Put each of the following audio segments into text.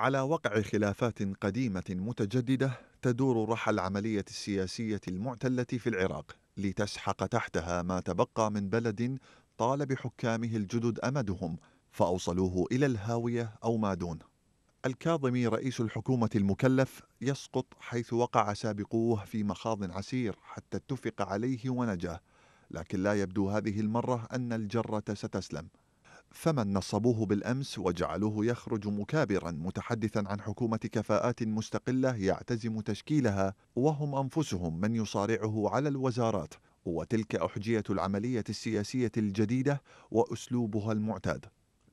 على وقع خلافات قديمة متجددة تدور رحى العملية السياسية المعتلة في العراق لتسحق تحتها ما تبقى من بلد طال بحكامه الجدد أمدهم فأوصلوه إلى الهاوية أو ما دون الكاظمي رئيس الحكومة المكلف يسقط حيث وقع سابقوه في مخاض عسير حتى اتفق عليه ونجاه لكن لا يبدو هذه المرة أن الجرة ستسلم فمن نصبوه بالأمس وجعلوه يخرج مكابرا متحدثا عن حكومة كفاءات مستقلة يعتزم تشكيلها وهم أنفسهم من يصارعه على الوزارات وتلك أحجية العملية السياسية الجديدة وأسلوبها المعتاد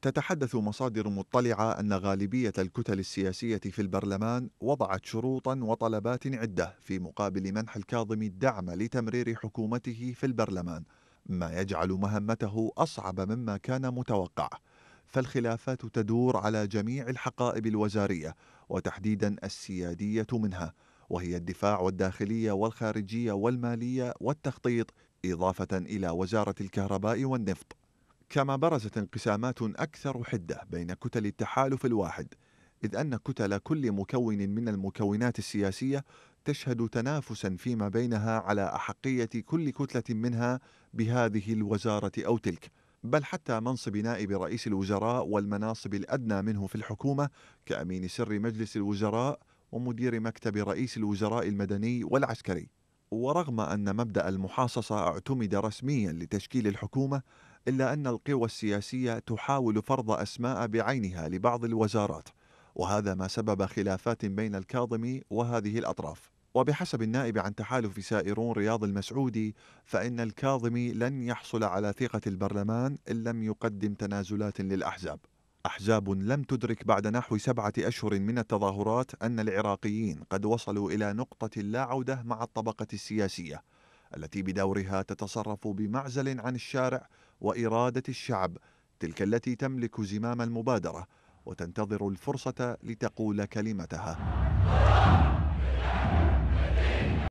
تتحدث مصادر مطلعة أن غالبية الكتل السياسية في البرلمان وضعت شروطا وطلبات عدة في مقابل منح الكاظم الدعم لتمرير حكومته في البرلمان ما يجعل مهمته أصعب مما كان متوقع فالخلافات تدور على جميع الحقائب الوزارية وتحديدا السيادية منها وهي الدفاع والداخلية والخارجية والمالية والتخطيط إضافة إلى وزارة الكهرباء والنفط كما برزت انقسامات أكثر حدة بين كتل التحالف الواحد إذ أن كتل كل مكون من المكونات السياسية تشهد تنافسا فيما بينها على أحقية كل كتلة منها بهذه الوزارة أو تلك بل حتى منصب نائب رئيس الوزراء والمناصب الأدنى منه في الحكومة كأمين سر مجلس الوزراء ومدير مكتب رئيس الوزراء المدني والعسكري ورغم أن مبدأ المحاصصة اعتمد رسميا لتشكيل الحكومة إلا أن القوى السياسية تحاول فرض أسماء بعينها لبعض الوزارات وهذا ما سبب خلافات بين الكاظمي وهذه الأطراف وبحسب النائب عن تحالف سائرون رياض المسعودي فإن الكاظمي لن يحصل على ثقة البرلمان إن لم يقدم تنازلات للأحزاب أحزاب لم تدرك بعد نحو سبعة أشهر من التظاهرات أن العراقيين قد وصلوا إلى نقطة لا عودة مع الطبقة السياسية التي بدورها تتصرف بمعزل عن الشارع وإرادة الشعب تلك التي تملك زمام المبادرة وتنتظر الفرصة لتقول كلمتها